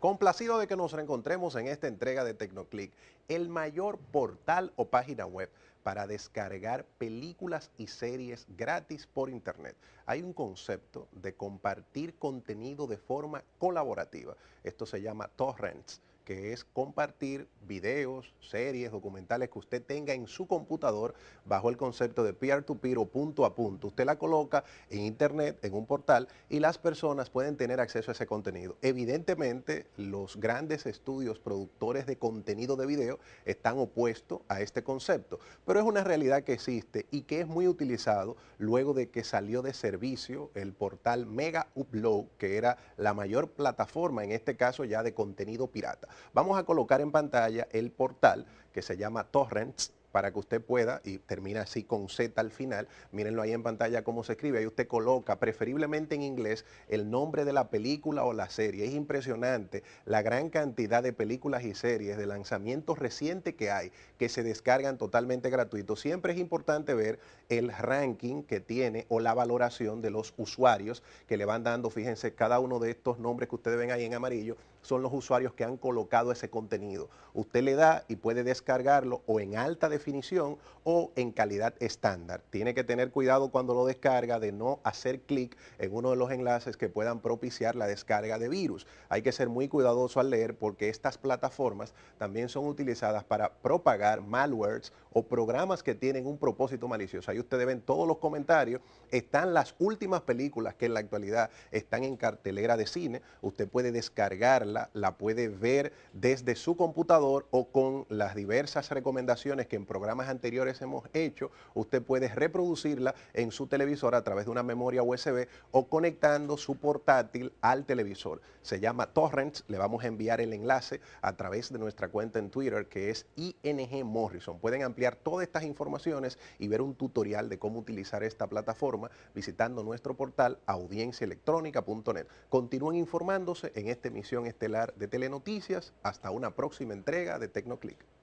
Complacido de que nos reencontremos en esta entrega de Tecnoclick, el mayor portal o página web para descargar películas y series gratis por Internet. Hay un concepto de compartir contenido de forma colaborativa. Esto se llama torrents, que es compartir videos, series, documentales que usted tenga en su computador bajo el concepto de peer-to-peer o punto a punto. Usted la coloca en internet, en un portal, y las personas pueden tener acceso a ese contenido. Evidentemente, los grandes estudios productores de contenido de video están opuestos a este concepto, pero es una realidad que existe y que es muy utilizado luego de que salió de servicio el portal Mega Upload, que era la mayor plataforma, en este caso ya de contenido pirata. Vamos a colocar en pantalla el portal que se llama Torrents para que usted pueda, y termina así con Z al final, mírenlo ahí en pantalla cómo se escribe, ahí usted coloca preferiblemente en inglés el nombre de la película o la serie. Es impresionante la gran cantidad de películas y series de lanzamientos recientes que hay, que se descargan totalmente gratuito Siempre es importante ver el ranking que tiene o la valoración de los usuarios que le van dando, fíjense, cada uno de estos nombres que ustedes ven ahí en amarillo son los usuarios que han colocado ese contenido. Usted le da y puede descargarlo o en alta definición definición o en calidad estándar. Tiene que tener cuidado cuando lo descarga de no hacer clic en uno de los enlaces que puedan propiciar la descarga de virus. Hay que ser muy cuidadoso al leer porque estas plataformas también son utilizadas para propagar malwares o programas que tienen un propósito malicioso. Ahí ustedes ven todos los comentarios, están las últimas películas que en la actualidad están en cartelera de cine. Usted puede descargarla, la puede ver desde su computador o con las diversas recomendaciones que programas anteriores hemos hecho, usted puede reproducirla en su televisor a través de una memoria USB o conectando su portátil al televisor. Se llama Torrents, le vamos a enviar el enlace a través de nuestra cuenta en Twitter que es ING Morrison. Pueden ampliar todas estas informaciones y ver un tutorial de cómo utilizar esta plataforma visitando nuestro portal audienciaelectrónica.net. Continúen informándose en esta emisión estelar de Telenoticias. Hasta una próxima entrega de TecnoClick.